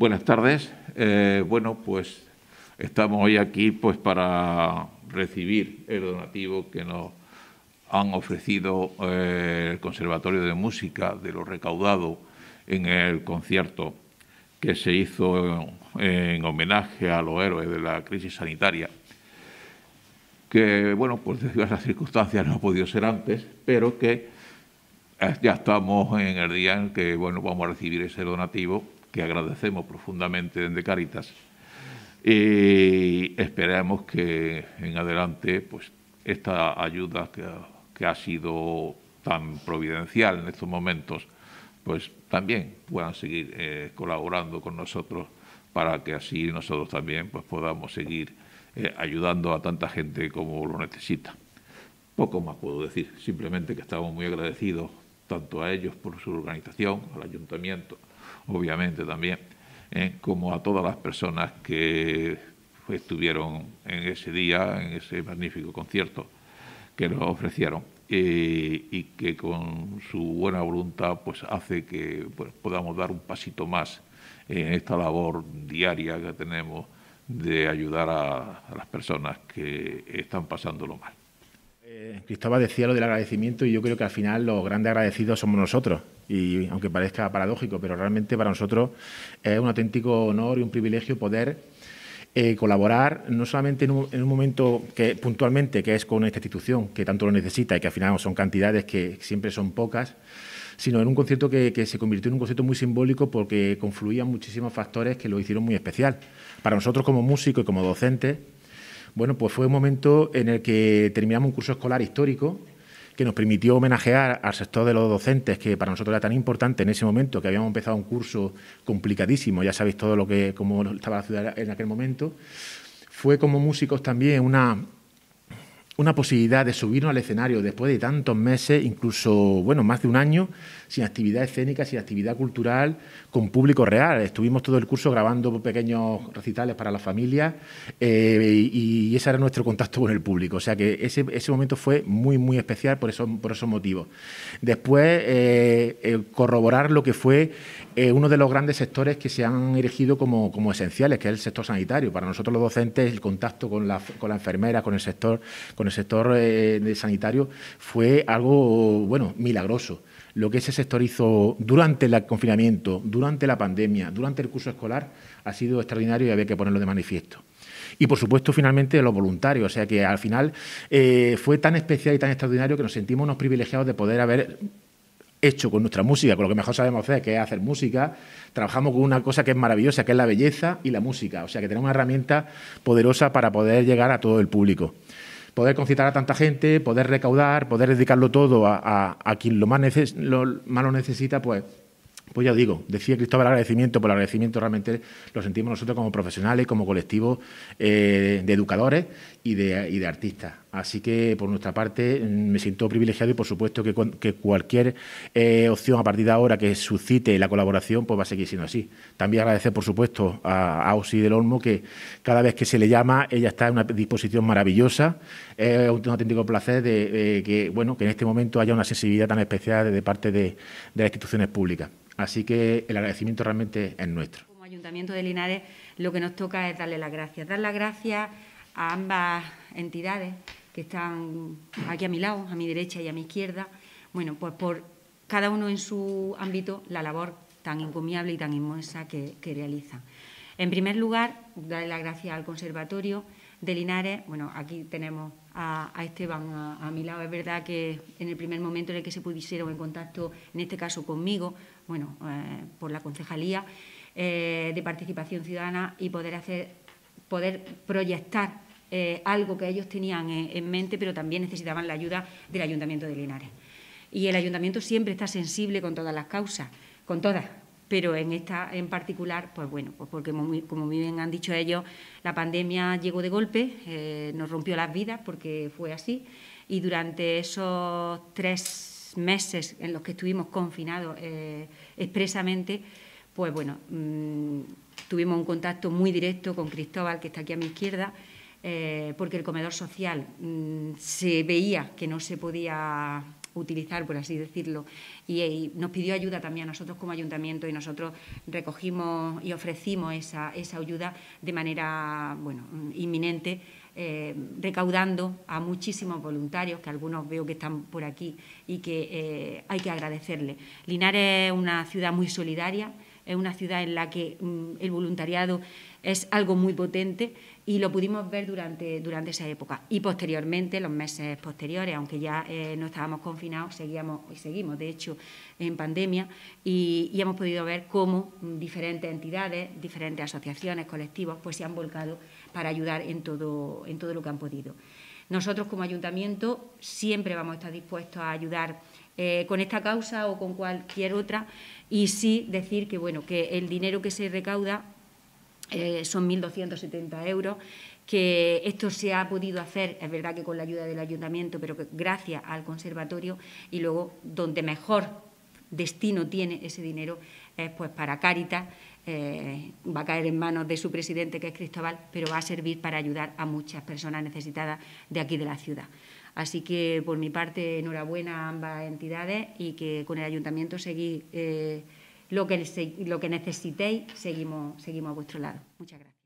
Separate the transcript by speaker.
Speaker 1: Buenas tardes. Eh, bueno, pues estamos hoy aquí pues para recibir el donativo que nos han ofrecido eh, el Conservatorio de Música de lo recaudado en el concierto que se hizo en, homenaje a los héroes de la crisis sanitaria, que, bueno, pues debido a las circunstancias no ha podido ser antes, pero que ya estamos en el día en que, bueno, vamos a recibir ese donativo que agradecemos profundamente desde Caritas. Y esperemos que en adelante pues, esta ayuda que, ha sido tan providencial en estos momentos, pues también puedan seguir eh, colaborando con nosotros para que así nosotros también pues, podamos seguir eh, ayudando a tanta gente como lo necesita. Poco más puedo decir, simplemente que estamos muy agradecidos tanto a ellos por su organización, al ayuntamiento, obviamente también, eh, como a todas las personas que estuvieron en ese día, en ese magnífico concierto que nos ofrecieron eh, y que con su buena voluntad pues hace que podamos dar un pasito más en esta labor diaria que tenemos de ayudar a, a las personas que están pasándolo mal. Eh, Cristóbal decía
Speaker 2: lo del agradecimiento y yo creo que al final los grandes agradecidos somos nosotros. Y aunque parezca paradójico, pero realmente para nosotros es un auténtico honor y un privilegio poder eh, colaborar no solamente en un, momento que puntualmente que es con esta institución que tanto lo necesita y que al final son cantidades que siempre son pocas, sino en un concierto que, que se convirtió en un concierto muy simbólico porque confluían muchísimos factores que lo hicieron muy especial. Para nosotros como músicos y como docentes bueno, pues fue un momento en el que terminamos un curso escolar histórico que nos permitió homenajear al sector de los docentes, que para nosotros era tan importante en ese momento, que habíamos empezado un curso complicadísimo, ya sabéis todo lo que, cómo estaba la ciudad en aquel momento. Fue como músicos también una, una posibilidad de subirnos al escenario después de tantos meses, incluso, bueno, más de un año, sin actividad escénica, sin actividad cultural, con público real. Estuvimos todo el curso grabando pequeños recitales para la familia eh, y, ese era nuestro contacto con el público. O sea que ese, momento fue muy, muy especial por, eso, por esos motivos. Después, eh, corroborar lo que fue eh, uno de los grandes sectores que se han erigido como, esenciales, que es el sector sanitario. Para nosotros los docentes, el contacto con la, con la enfermera, con el sector, con el sector eh, sanitario fue algo, bueno, milagroso. Lo que ese sector hizo durante el confinamiento, durante la pandemia, durante el curso escolar, ha sido extraordinario y había que ponerlo de manifiesto y por supuesto finalmente los voluntarios. O sea que al final eh, fue tan especial y tan extraordinario que nos sentimos unos privilegiados de poder haber hecho con nuestra música, con lo que mejor sabemos hacer, que es hacer música. Trabajamos con una cosa que es maravillosa, que es la belleza y la música. O sea que tenemos una herramienta poderosa para poder llegar a todo el público poder concitar a tanta gente, poder recaudar, poder dedicarlo todo a, quien lo más, lo más lo necesita, pues pues ya digo, decía Cristóbal agradecimiento, por el agradecimiento realmente lo sentimos nosotros como profesionales, como colectivos eh, de educadores y de, artistas. Así que por nuestra parte mm, me siento privilegiado y por supuesto que, cualquier eh, opción a partir de ahora que suscite la colaboración pues va a seguir siendo así. También agradecer por supuesto a, a del Olmo que cada vez que se le llama ella está en una disposición maravillosa. Es un auténtico placer de, que, bueno, que en este momento haya una sensibilidad tan especial de, parte de las instituciones públicas. Así que el agradecimiento realmente es nuestro.
Speaker 3: Como Ayuntamiento de Linares lo que nos toca es darle las gracias. Dar las gracias a ambas entidades que están aquí a mi lado, a mi derecha y a mi izquierda, bueno, pues por cada uno en su ámbito la labor tan encomiable y tan inmensa que, que realizan. En primer lugar, darle las gracias al Conservatorio de Linares. Bueno, aquí tenemos a, Esteban a, mi lado. Es verdad que en el primer momento en el que se pusieron en contacto, en este caso conmigo, bueno, eh, por la concejalía eh, de participación ciudadana y poder hacer, poder proyectar eh, algo que ellos tenían en, en mente, pero también necesitaban la ayuda del Ayuntamiento de Linares. Y el Ayuntamiento siempre está sensible con todas las causas, con todas, pero en esta en particular, pues bueno, pues porque como muy bien han dicho ellos, la pandemia llegó de golpe, eh, nos rompió las vidas porque fue así, y durante esos tres meses en los que estuvimos confinados eh, expresamente, pues bueno, mm, tuvimos un contacto muy directo con Cristóbal, que está aquí a mi izquierda, eh, porque el comedor social mm, se veía que no se podía utilizar, por así decirlo. Eh, y, nos pidió ayuda también a nosotros como ayuntamiento y nosotros recogimos y ofrecimos esa, ayuda de manera bueno, inminente, eh, recaudando a muchísimos voluntarios, que algunos veo que están por aquí y que eh, hay que agradecerle. Linares es una ciudad muy solidaria es una ciudad en la que mm, el voluntariado es algo muy potente y lo pudimos ver durante, durante esa época. Y posteriormente, los meses posteriores, aunque ya eh, no estábamos confinados, seguíamos y seguimos, de hecho, en pandemia y, y, hemos podido ver cómo diferentes entidades, diferentes asociaciones, colectivos, pues se han volcado para ayudar en todo, en todo lo que han podido. Nosotros como ayuntamiento siempre vamos a estar dispuestos a ayudar eh, con esta causa o con cualquier otra y sí decir que, bueno, que el dinero que se recauda eh, son 1.270 euros, que esto se ha podido hacer, es verdad que con la ayuda del ayuntamiento, pero que gracias al conservatorio y luego donde mejor destino tiene ese dinero es eh, pues para Cáritas, eh, va a caer en manos de su presidente, que es Cristóbal, pero va a servir para ayudar a muchas personas necesitadas de aquí de la ciudad. Así que, por mi parte, enhorabuena a ambas entidades y que con el ayuntamiento seguís eh, lo, que, lo que necesitéis, seguimos, seguimos a vuestro lado. Muchas gracias.